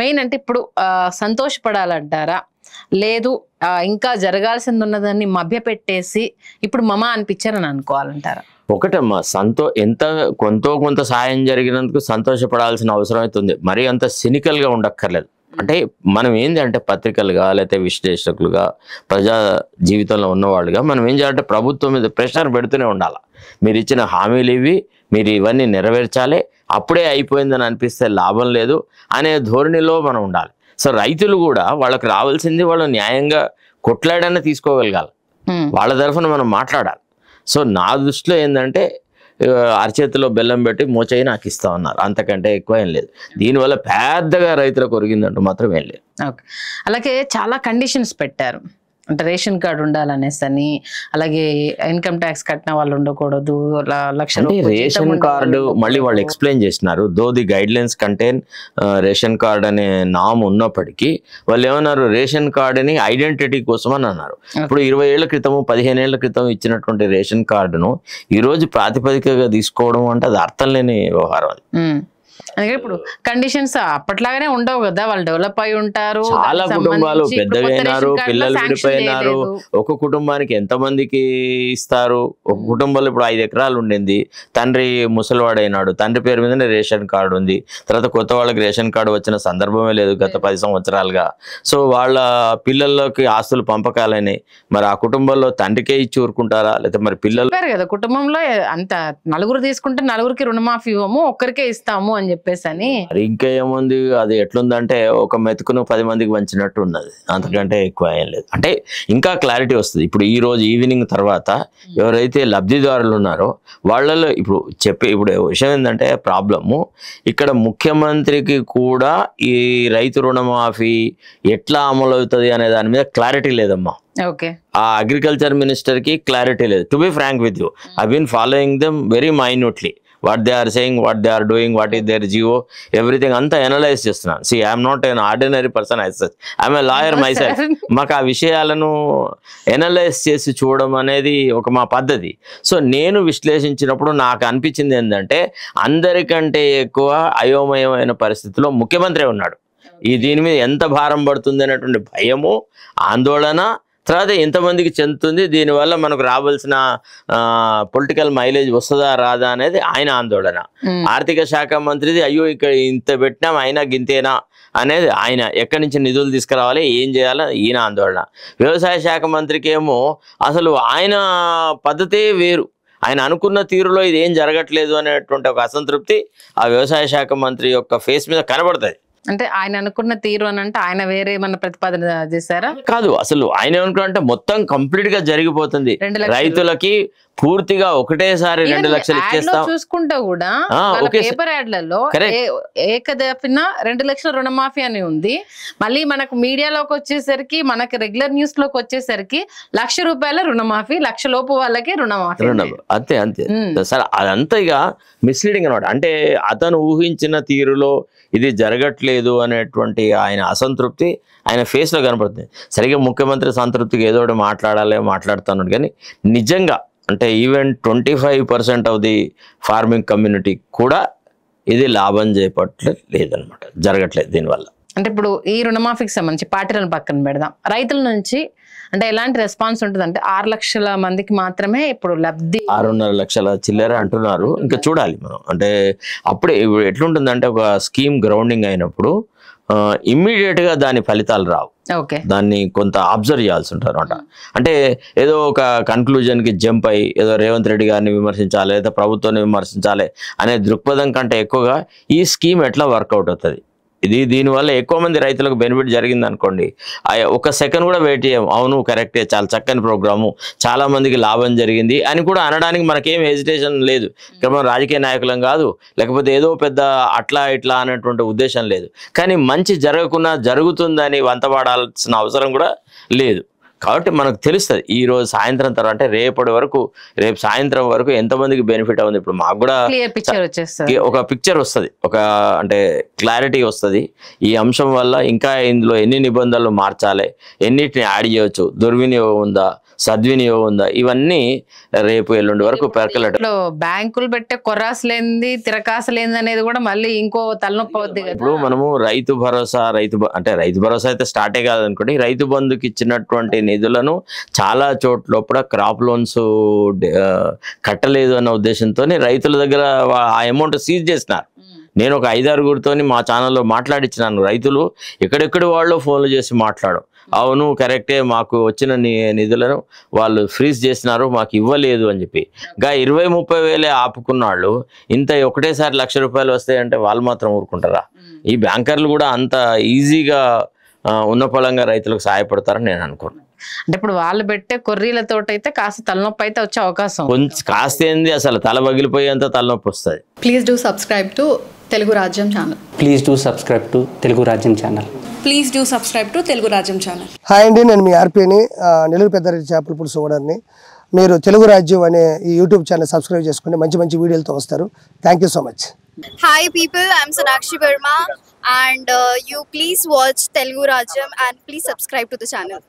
main అంటే ఇప్పుడు సంతోషపడాలంటారా లేదు ఇంకా జరగాల్సింది ఉన్నదాన్ని మభ్యపెట్టేసి ఇప్పుడు మమ అనిపించారని అనుకోవాలంటారా ఒకటమ్మా సంతో ఎంత కొంత కొంత సాయం జరిగినందుకు సంతోషపడాల్సిన అవసరం ఉంది మరీ అంత సినికల్గా ఉండక్కర్లేదు అంటే మనం ఏంది అంటే పత్రికలుగా లేకపోతే విశ్లేషకులుగా ప్రజా జీవితంలో ఉన్నవాళ్ళుగా మనం ఏం చేయాలంటే ప్రభుత్వం మీద ప్రెషర్ పెడుతూనే ఉండాలి మీరు ఇచ్చిన హామీలు ఇవి మీరు ఇవన్నీ నెరవేర్చాలి అప్పుడే అయిపోయిందని అనిపిస్తే లాభం లేదు అనే ధోరణిలో మనం ఉండాలి సో రైతులు కూడా వాళ్ళకి రావాల్సింది వాళ్ళు న్యాయంగా కొట్లాడైనా తీసుకోగలగాలి వాళ్ళ తరఫున మనం మాట్లాడాలి సో నా దృష్టిలో ఏంటంటే అరచేతిలో బెల్లం పెట్టి మోచయి నాకు ఇస్తా ఉన్నారు అంతకంటే ఎక్కువ ఏం లేదు దీనివల్ల పెద్దగా రైతులకు ఒరిగిందంటూ మాత్రం ఏం లేదు అలాగే చాలా కండిషన్స్ పెట్టారు అంటే రేషన్ కార్డు ఉండాలనేసి అని అలాగే ఇన్కమ్ ట్యాక్స్ కట్టిన వాళ్ళు ఉండకూడదు లక్ష రేషన్ కార్డు మళ్ళీ వాళ్ళు ఎక్స్ప్లెయిన్ చేసినారు though the guidelines contain ration card అనే నామ్ ఉన్నప్పటికీ వాళ్ళు ఏమన్నారు రేషన్ కార్డుని ఐడెంటిటీ కోసం అని అన్నారు ఇప్పుడు ఇరవై ఏళ్ల క్రితం పదిహేను ఏళ్ల క్రితం ఇచ్చినటువంటి రేషన్ కార్డును ఈరోజు ప్రాతిపదికగా తీసుకోవడం అంటే అది అర్థం లేని వ్యవహారం అది అందుకే ఇప్పుడు కండిషన్స్ అప్పట్లాగానే ఉండవు కదా వాళ్ళు డెవలప్ అయి ఉంటారు చాలా కుటుంబాలు పెద్దవైనారు పిల్లలు విడిపోయినారు ఒక కుటుంబానికి మందికి ఇస్తారు ఒక కుటుంబంలో ఇప్పుడు ఐదు ఎకరాలు ఉండింది తండ్రి ముసలివాడైనాడు తండ్రి పేరు మీదనే రేషన్ కార్డు ఉంది తర్వాత కొత్త వాళ్ళకి రేషన్ కార్డు వచ్చిన సందర్భమే లేదు గత పది సంవత్సరాలుగా సో వాళ్ళ పిల్లల్లోకి ఆస్తులు పంపకాలని మరి ఆ కుటుంబంలో తండ్రికే ఇచ్చి ఊరుకుంటారా లేకపోతే మరి పిల్లలు కదా కుటుంబంలో అంత నలుగురు తీసుకుంటే నలుగురికి రుణమాఫీ ఇవ్వము ఒక్కరికే ఇస్తాము అని చెప్పేసి అని ఇంకా ఏముంది అది ఎట్లుందంటే ఒక మెతుకును పది మందికి పంచినట్టు ఉన్నది అంతకంటే ఎక్కువ ఏం లేదు అంటే ఇంకా క్లారిటీ వస్తుంది ఇప్పుడు ఈ రోజు ఈవినింగ్ తర్వాత ఎవరైతే లబ్ధిదారులు ఉన్నారో వాళ్ళలో ఇప్పుడు చెప్పే ఇప్పుడు విషయం ఏంటంటే ప్రాబ్లము ఇక్కడ ముఖ్యమంత్రికి కూడా ఈ రైతు రుణమాఫీ ఎట్లా అమలు అవుతుంది అనే దాని మీద క్లారిటీ లేదమ్మా ఓకే ఆ అగ్రికల్చర్ మినిస్టర్ కి క్లారిటీ లేదు to be frank with you I been following them very minutely what they are saying what they are doing what is there GO everything అంతా ఎనలైజ్ చేస్తున్నాను see I'm not an ordinary person I such I'm a lawyer myself మాకు ఆ విషయాలను analyse చేసి చూడడం అనేది ఒక మా పద్ధతి సో నేను విశ్లేషించినప్పుడు నాకు అనిపించింది ఏంటంటే అందరికంటే ఎక్కువ అయోమయమైన పరిస్థితిలో ముఖ్యమంత్రి ఉన్నాడు ఈ దీని మీద ఎంత భారం పడుతుంది అనేటువంటి భయము ఆందోళన తర్వాత ఎంతమందికి చెందుతుంది దీనివల్ల మనకు రావాల్సిన పొలిటికల్ మైలేజ్ వస్తుందా రాదా అనేది ఆయన ఆందోళన ఆర్థిక శాఖ మంత్రిది అయ్యో ఇక్కడ ఇంత పెట్టినాం అయినా గింతేనా అనేది ఆయన ఎక్కడి నుంచి నిధులు తీసుకురావాలి ఏం చేయాలి ఈయన ఆందోళన వ్యవసాయ శాఖ మంత్రికి ఏమో అసలు ఆయన పద్ధతే వేరు ఆయన అనుకున్న తీరులో ఇది ఏం జరగట్లేదు అనేటువంటి ఒక అసంతృప్తి ఆ వ్యవసాయ శాఖ మంత్రి యొక్క ఫేస్ మీద కనబడుతుంది అంటే ఆయన అనుకున్న తీరు అని అంటే ఆయన వేరే మన ప్రతిపాదన చేశారా కాదు అసలు ఆయన ఏమనుకున్నారంటే మొత్తం కంప్లీట్ గా జరిగిపోతుంది రైతులకి పూర్తిగా ఒకటేసారి రెండు లక్షలు ఇచ్చేస్తాం చూసుకుంటే కూడా పేపర్ యాడ్లలో ఏకదాపిన రెండు లక్షల రుణమాఫీ అని ఉంది మళ్ళీ మనకు మీడియాలోకి వచ్చేసరికి మనకి రెగ్యులర్ న్యూస్ లోకి వచ్చేసరికి లక్ష రూపాయల రుణమాఫీ లక్ష లోపు వాళ్ళకి రుణమాఫీ అంతే అంతే సరే అదంతా ఇక మిస్లీడింగ్ అనమాట అంటే అతను ఊహించిన తీరులో ఇది జరగట్లేదు చేయట్లేదు అనేటువంటి ఆయన అసంతృప్తి ఆయన ఫేస్లో కనపడుతుంది సరిగ్గా ముఖ్యమంత్రి సంతృప్తికి ఏదో ఒకటి మాట్లాడాలి మాట్లాడుతున్నాడు కానీ నిజంగా అంటే even twenty five percent of the farming community కూడా ఇది లాభం చేపట్లేదు లేదనమాట జరగట్లేదు దీనివల్ల అంటే ఇప్పుడు ఈ రుణమాఫీకి సంబంధించి పార్టీలను పక్కన పెడదాం రైతుల నుంచి అంటే ఎలాంటి రెస్పాన్స్ ఉంటుంది అంటే ఆరు లక్షల మందికి మాత్రమే ఇప్పుడు లబ్ధి ఆరున్నర లక్షల చిల్లర అంటున్నారు ఇంకా చూడాలి మనం అంటే అప్పుడే ఇప్పుడు ఎట్లుంటుందంటే ఒక స్కీమ్ గ్రౌండింగ్ అయినప్పుడు ఇమ్మీడియట్ గా దాని ఫలితాలు రావు దాన్ని కొంత అబ్జర్వ్ చేయాల్సి ఉంటారు అనమాట అంటే ఏదో ఒక కన్క్లూజన్ కి జంప్ అయ్యి ఏదో రేవంత్ రెడ్డి గారిని విమర్శించాలి లేదా ప్రభుత్వాన్ని విమర్శించాలి అనే దృక్పథం కంటే ఎక్కువగా ఈ స్కీమ్ ఎట్లా వర్కౌట్ అవుతుంది ఇది దీనివల్ల ఎక్కువ మంది రైతులకు బెనిఫిట్ జరిగింది అనుకోండి ఒక సెకండ్ కూడా వెయిట్ చేయం అవును కరెక్టే చాలా చక్కని ప్రోగ్రాము చాలా మందికి లాభం జరిగింది అని కూడా అనడానికి మనకేం హెజిటేషన్ లేదు ఇక్కడ మనం రాజకీయ నాయకులం కాదు లేకపోతే ఏదో పెద్ద అట్లా ఇట్లా అనేటువంటి ఉద్దేశం లేదు కానీ మంచి జరగకుండా జరుగుతుందని వంతపాడాల్సిన అవసరం కూడా లేదు కాబట్టి మనకు తెలుస్తుంది ఈ రోజు సాయంత్రం తర్వాత అంటే రేపటి వరకు రేపు సాయంత్రం వరకు ఎంతమందికి బెనిఫిట్ అవుతుంది ఇప్పుడు మాకు కూడా ఒక పిక్చర్ వస్తుంది ఒక అంటే క్లారిటీ వస్తుంది ఈ అంశం వల్ల ఇంకా ఇందులో ఎన్ని నిబంధనలు మార్చాలి ఎన్నిటిని యాడ్ చేయవచ్చు దుర్వినియోగం ఉందా సద్వినియోగం ఉందా ఇవన్నీ రేపు ఎల్లుండి వరకు పెరకలట బ్యాంకులు పెట్టే కొర్రాసలేంది తిరకాసలేంది అనేది కూడా మళ్ళీ ఇంకో తలనొప్పి ఇప్పుడు మనము రైతు భరోసా రైతు అంటే రైతు భరోసా అయితే స్టార్టే కాదనుకోండి రైతు బంధుకి ఇచ్చినటువంటి నిధులను చాలా చోట్ల కూడా క్రాప్ లోన్స్ కట్టలేదు అన్న ఉద్దేశంతో రైతుల దగ్గర ఆ అమౌంట్ సీజ్ చేసినారు నేను ఒక ఐదారుగురితో మా ఛానల్లో మాట్లాడించినాను రైతులు ఎక్కడెక్కడి వాళ్ళు ఫోన్లు చేసి మాట్లాడు అవును కరెక్టే మాకు వచ్చిన నిధులను వాళ్ళు ఫ్రీజ్ చేసినారు మాకు ఇవ్వలేదు అని చెప్పి గా ఇరవై ముప్పై వేలే ఆపుకున్నాళ్ళు ఇంత ఒకటేసారి లక్ష రూపాయలు వస్తాయంటే వాళ్ళు మాత్రం ఊరుకుంటారా ఈ బ్యాంకర్లు కూడా అంత ఈజీగా ఉన్న పొలంగా రైతులకు సహాయపడతారని నేను అనుకున్నాను అంటే ఇప్పుడు వాళ్ళు పెట్టే కొర్రీలతో అయితే కాస్త తలనొప్పి అయితే వచ్చే అవకాశం కొంచెం కాస్త ఏంది అసలు తల పగిలిపోయేంత తలనొప్పి వస్తుంది please do subscribe to Telugu Rajyam channel please do subscribe to Telugu Rajyam channel please do subscribe to Telugu Rajyam channel hi అండి నేను మీ ఆర్పీని నెల్లూరు పెద్దరెడ్డి చేపల పులుసు ఓనర్ని మీరు తెలుగు రాజ్యం అనే ఈ యూట్యూబ్ ఛానల్ సబ్స్క్రైబ్ చేసుకుని మంచి మంచి వీడియోలతో వస్తారు thank so much hi people I'm Sonakshi Varma and you please watch Telugu Rajyam and please subscribe to the channel